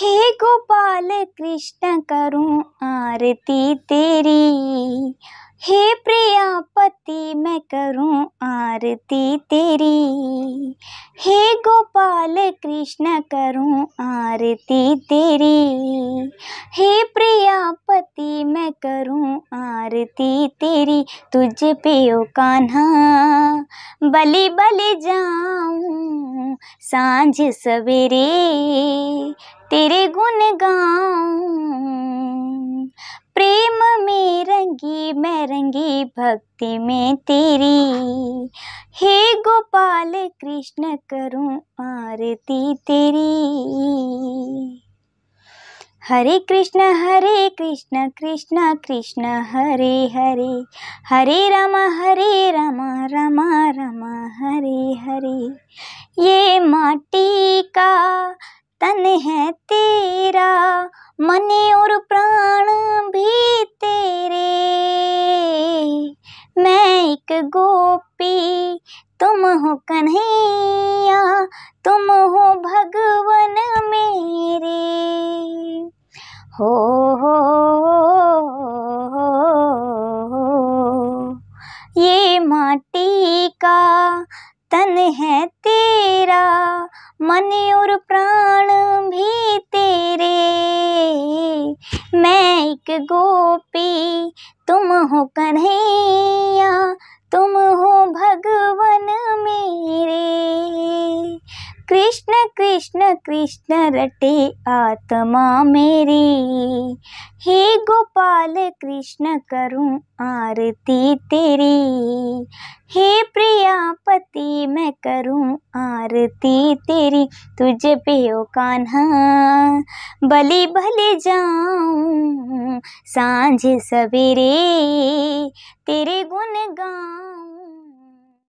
हे गोपाल कृष्ण करूं आरती तेरी हे प्रिया पति मैं करूं आरती तेरी हे गोपाल कृष्ण करूं आरती तेरी हे प्रिया पति मैं करूं आरती तेरी तुझ पे ओ कान्हा बली बली जाऊं सांझ सवेरे तेरे गुण गाऊं प्रेम में रंगी मैं रंगी भक्ति में तेरी हे गोपाल कृष्ण करूं आरती तेरी हरे कृष्ण हरे कृष्ण कृष्ण कृष्ण हरे हरे हरे राम हरे राम राम राम हरे हरे ये माटी का तन है तेरा मन और प्राण भी तेरे मैं एक गोपी तुम हो कन्हैया तुम हो भगवान हो हो ये माटी का तन है तेरा मन और प्राण भी तेरे मैं एक गोपी तुम हो कन्हैया तुम हो भगवन मेरे कृष्ण कृष्ण कृष्ण रटे आत्मा मेरी हे गोपाल कृष्ण करूं आरती तेरी हे प्रियापति मैं करूं आरती तेरी तुझे पे ओ कान्हा बलि भले जाऊं सांझ सवेरे तेरे गुण गाऊं